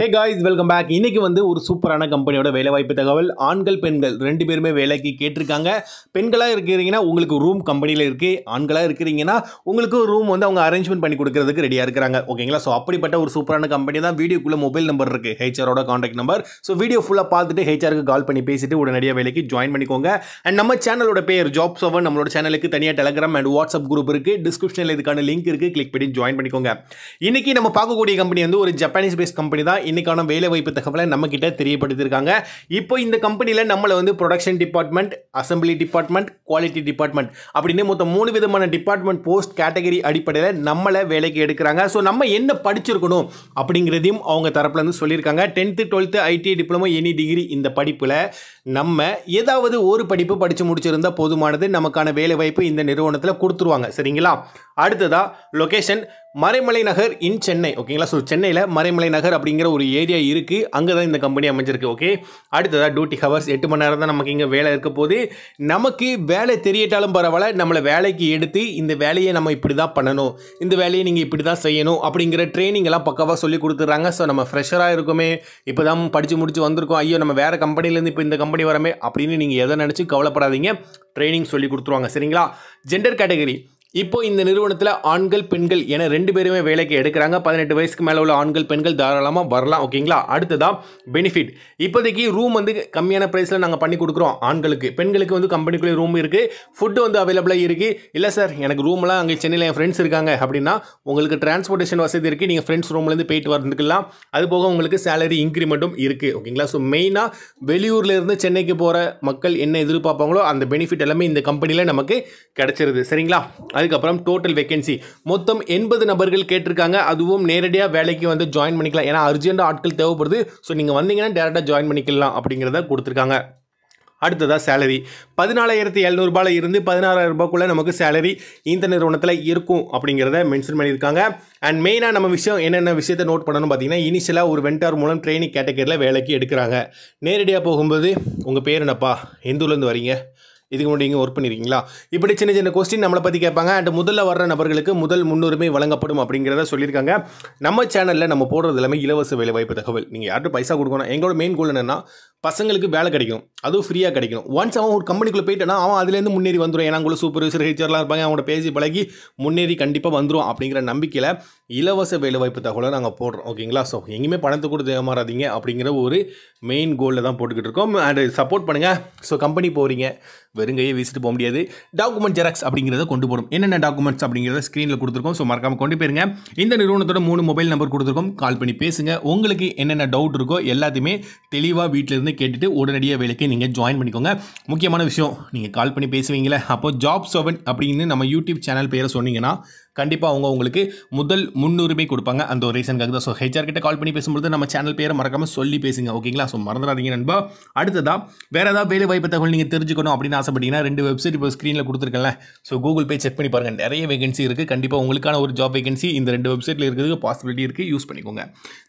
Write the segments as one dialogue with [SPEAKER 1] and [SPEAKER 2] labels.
[SPEAKER 1] hey guys welcome back இன்றைக்கி வந்து ஒரு சூப்பரான கம்பெனியோட வேலைவாய்ப்பு தகவல் ஆண்கள் பெண்கள் ரெண்டு பேருமே வேலைக்கு கேட்டிருக்காங்க பெண்களாக இருக்கிறீங்கன்னா உங்களுக்கு ரூம் கம்பெனியில் இருக்குது ஆண்களாக இருக்கிறீங்கன்னா உங்களுக்கு ரூம் வந்து அவங்க அரேஞ்ச்மெண்ட் பண்ணி கொடுக்கறதுக்கு ரெடியாக இருக்கிறாங்க ஓகேங்களா ஸோ அப்படிப்பட்ட ஒரு சூப்பரான கம்பெனி தான் வீடியோக்குள்ளே மொபைல் நம்பர் இருக்குது ஹெச்ஆரோட காண்டாக்ட் நம்பர் ஸோ வீடியோ ஃபுல்லாக பார்த்துட்டு ஹெச்ஆருக்கு கால் பண்ணி பேசிட்டு உடனடியாக வேலைக்கு ஜாயின் பண்ணிக்கோங்க அண்ட் நம்ம சேனலோட பேர் ஜாப் சவன் நம்மளோட சேனலுக்கு தனியாக டெலகிராம் அண்ட் வாட்ஸ்அப் குரூப் இருக்குது டிஸ்கிரிப்ஷனில் இதுக்கான லிங்க் இருக்குது கிளிக் பண்ணி ஜாயின் பண்ணிக்கோங்க இன்றைக்கி நம்ம பார்க்கக்கூடிய கம்பெனி வந்து ஒரு ஜப்பானீஸ் பேஸ்ட் கம்பெனி தான் இன்றைக்கான வேலைவாய்ப்பு தகவலை நம்மக்கிட்ட தெரியப்படுத்தியிருக்காங்க இப்போ இந்த கம்பெனியில் நம்மளை வந்து production department assembly department quality department அப்படின்னு மொத்தம் மூணு விதமான டிபார்ட்மெண்ட் போஸ்ட் கேட்டகரி அடிப்படையில் நம்மளை வேலைக்கு எடுக்கிறாங்க ஸோ நம்ம என்ன படிச்சிருக்கணும் அப்படிங்கிறதையும் அவங்க தரப்பில் வந்து சொல்லியிருக்காங்க tenth twelfth IT diploma any degree இந்த படிப்பில் நம்ம ஏதாவது ஒரு படிப்பு படித்து முடிச்சிருந்தால் போதுமானது நமக்கான வேலைவாய்ப்பு இந்த நிறுவனத்தில் கொடுத்துருவாங்க சரிங்களா அடுத்ததாக லொக்கேஷன் மறைமலை நகர் இன் சென்னை ஓகேங்களா ஸோ சென்னையில் மறைமலை நகர் அப்படிங்கிற ஒரு ஏரியா இருக்குது அங்கே தான் இந்த கம்பெனி அமைஞ்சிருக்கு ஓகே அடுத்ததாக டியூட்டி ஹவர்ஸ் எட்டு மணி நேரம் தான் நமக்கு இங்கே வேலை இருக்க போது நமக்கு வேலை தெரியட்டாலும் பரவாயில்ல நம்மளை வேலைக்கு எடுத்து இந்த வேலையை நம்ம இப்படி தான் பண்ணணும் இந்த வேலையை நீங்கள் இப்படி தான் செய்யணும் அப்படிங்கிற ட்ரைனிங் எல்லாம் பக்கவாக சொல்லி கொடுத்துட்றாங்க ஸோ நம்ம ஃப்ரெஷராக இருக்குமே இப்போ தான் படித்து முடிச்சு வந்திருக்கோம் ஐயோ நம்ம வேறு கம்பெனிலேருந்து இப்போ இந்த கம்பெனி வரமே அப்படின்னு நீங்கள் எதை நினச்சி கவலைப்படாதீங்க ட்ரைனிங் சொல்லி கொடுத்துருவாங்க சரிங்களா ஜெண்டர் கேட்டகரி இப்போ இந்த நிறுவனத்தில் ஆண்கள் பெண்கள் என ரெண்டு பேருமே வேலைக்கு எடுக்கிறாங்க பதினெட்டு வயசுக்கு மேலே உள்ள ஆண்கள் பெண்கள் தாராளமாக வரலாம் ஓகேங்களா அடுத்ததான் பெனிஃபிட் இப்போதைக்கு ரூம் வந்து கம்மியான ப்ரைஸில் நாங்கள் பண்ணி கொடுக்குறோம் ஆண்களுக்கு பெண்களுக்கு வந்து கம்பெனிக்குள்ளே ரூம் இருக்குது ஃபுட்டு வந்து அவைலபிளாக இருக்குது இல்லை சார் எனக்கு ரூம்லாம் அங்கே சென்னையில் என் ஃப்ரெண்ட்ஸ் இருக்காங்க அப்படின்னா உங்களுக்கு டிரான்ஸ்போர்ட்டேஷன் வசதி இருக்குது நீங்கள் ஃப்ரெண்ட்ஸ் ரூம்லேருந்து போயிட்டு வந்துக்கலாம் அது போக உங்களுக்கு சேலரி இன்க்ரிமெண்ட்டும் இருக்குது ஓகேங்களா ஸோ மெயினாக வெளியூர்லேருந்து சென்னைக்கு போகிற மக்கள் என்ன எதிர்பார்ப்பாங்களோ அந்த பெனிஃபிட் எல்லாமே இந்த கம்பெனியில் நமக்கு கிடச்சிருது சரிங்களா அதுக்கப்புறம் டோட்டல் வேகன்சி மொத்தம் எண்பது நபர்கள் கேட்டிருக்காங்க அதுவும் நேரடியாக வேலைக்கு வந்து ஜாயின் பண்ணிக்கலாம் ஏன்னா அர்ஜென்ட்டாக ஆட்கள் தேவைப்படுது ஸோ நீங்கள் வந்தீங்கன்னா டேரெக்டாக ஜாயின் பண்ணிக்கலாம் அப்படிங்கிறத கொடுத்துருக்காங்க அடுத்ததாக சேலரி பதினாலாயிரத்தி எழுநூறுபாவில் இருந்து பதினாறாயிரம் ரூபாய்க்குள்ளே நமக்கு சேலரி இந்த நிறுவனத்தில் இருக்கும் அப்படிங்கிறத மென்ஷன் பண்ணியிருக்காங்க அண்ட் மெயினாக நம்ம விஷயம் என்னென்ன விஷயத்தை நோட் பண்ணணும் பார்த்தீங்கன்னா இனிஷியலாக ஒரு வெண்டார் மூலம் ட்ரைனிங் கேட்டகரியில் வேலைக்கு எடுக்கிறாங்க நேரடியாக போகும்போது உங்கள் பேர் என்னப்பா எந்த ஊர்லேருந்து வரீங்க இதுக்கு முன்னாடி இங்கே ஒர்க் பண்ணியிருக்கீங்களா இப்படி சின்ன சின்ன கொஸ்டின் நம்மளை பற்றி கேட்பாங்க அண்ட் முதல்ல வர்ற நபர்களுக்கு முதல் முன்னுரிமை வழங்கப்படும் அப்படிங்கிறத சொல்லியிருக்காங்க நம்ம சேனலில் நம்ம போடுறது எல்லாமே இலவச வேலை வாய்ப்பு தகவல் நீங்கள் யார்ட்டு பைசா கொடுக்கணும் எங்களோட மெயின் கோல் என்னென்னா பசங்களுக்கு வேலை கிடைக்கும் அதுவும் ஃப்ரீயாக கிடைக்கும் ஒன்ஸ் அவன் ஒரு கம்பெனிக்குள்ளே போயிட்டேன்னா அவன் அதுலேருந்து முன்னேறி வந்துடும் ஏன்னா உங்களை சூப்பர்வைசர் ஹெச்சர்லாம் இருப்பாங்க அவங்களோட பேசி பழகி முன்னேறி கண்டிப்பாக வந்துடும் அப்படிங்கிற நம்பிக்கையில் இலவச வேலைவாய்ப்பு தகவலை நாங்கள் போடுறோம் ஓகேங்களா ஸோ எங்கேயுமே பணத்தை கூட தேமாறாதீங்க அப்படிங்கிற ஒரு மெயின் கோலில் தான் போட்டுக்கிட்டு இருக்கோம் அண்ட் சப்போர்ட் பண்ணுங்கள் ஸோ கம்பெனி போகிறீங்க வெறுங்கையே வீசிட்டு போக முடியாது டாக்குமெண்ட் ஜெராக்ஸ் அப்படிங்கிறத கொண்டு போகணும் என்னென்ன டாக்குமெண்ட்ஸ் அப்படிங்கிறத ஸ்க்ரீனில் கொடுத்துருக்கோம் ஸோ மறக்காமல் கொண்டு போயிருங்க இந்த நிறுவனத்தோட மூணு மொபைல் நம்பர் கொடுத்துருக்கோம் கால் பண்ணி பேசுங்க உங்களுக்கு என்னென்ன டவுட் இருக்கோ எல்லாத்தையுமே தெளிவாக வீட்டிலேருந்து கேட்டுட்டு உடனடியாக வேலைக்கு நீங்கள் ஜாயின் பண்ணிக்கோங்க முக்கியமான விஷயம் நீங்கள் கால் பண்ணி பேசுவீங்களே அப்போது ஜாப் சோவன் அப்படின்னு நம்ம யூடியூப் சேனல் பேரை சொன்னீங்கன்னா கண்டிப்பாக அவங்க உங்களுக்கு முதல் முன்னுரிமை கொடுப்பாங்க அந்த ஒரு ரீசன்காக தான் ஸோ ஹெச்ஆர் கிட்ட கால் பண்ணி பேசும்போது நம்ம சேனல் பேரை மறக்காமல் சொல்லி பேசுங்க ஓகேங்களா ஸோ மறந்துடாதீங்க நண்பா அடுத்ததாக வேறு ஏதாவது வேலை வாய்ப்பு தகவல் நீங்கள் தெரிஞ்சுக்கணும் அப்படின்னு ஆசைப்பட்டீங்கன்னா ரெண்டு வெப்சைட் இப்போ ஸ்க்ரீனில் கொடுத்துருக்கல ஸோ கூகுள் பே செக் பண்ணி பாருங்கள் நிறைய வேகன்சி இருக்குது கண்டிப்பாக உங்களுக்கான ஒரு ஜாப் வேகன்சி இந்த ரெண்டு வெப்சைட்டில் இருக்கிறதுக்கு பாசிபிலிட்டி இருக்குது யூஸ் பண்ணிக்கோங்க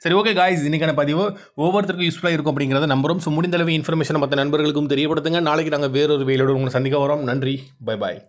[SPEAKER 1] சரி ஓகே காய்ஸ் இன்றைக்கான பதிவு ஒவ்வொருத்தருக்கும் யூஸ்ஃபுல்லாக இருக்கும் அப்படிங்கிறத நம்பரும் ஸோ முடிந்தளவு இன்ஃபர்மேஷன் மற்ற நண்பர்களுக்கும் தெரியப்படுத்துங்க நாளைக்கு நாங்கள் வேறொரு வேலையோடு உங்களை சந்திக்க வரோம் நன்றி பை பாய்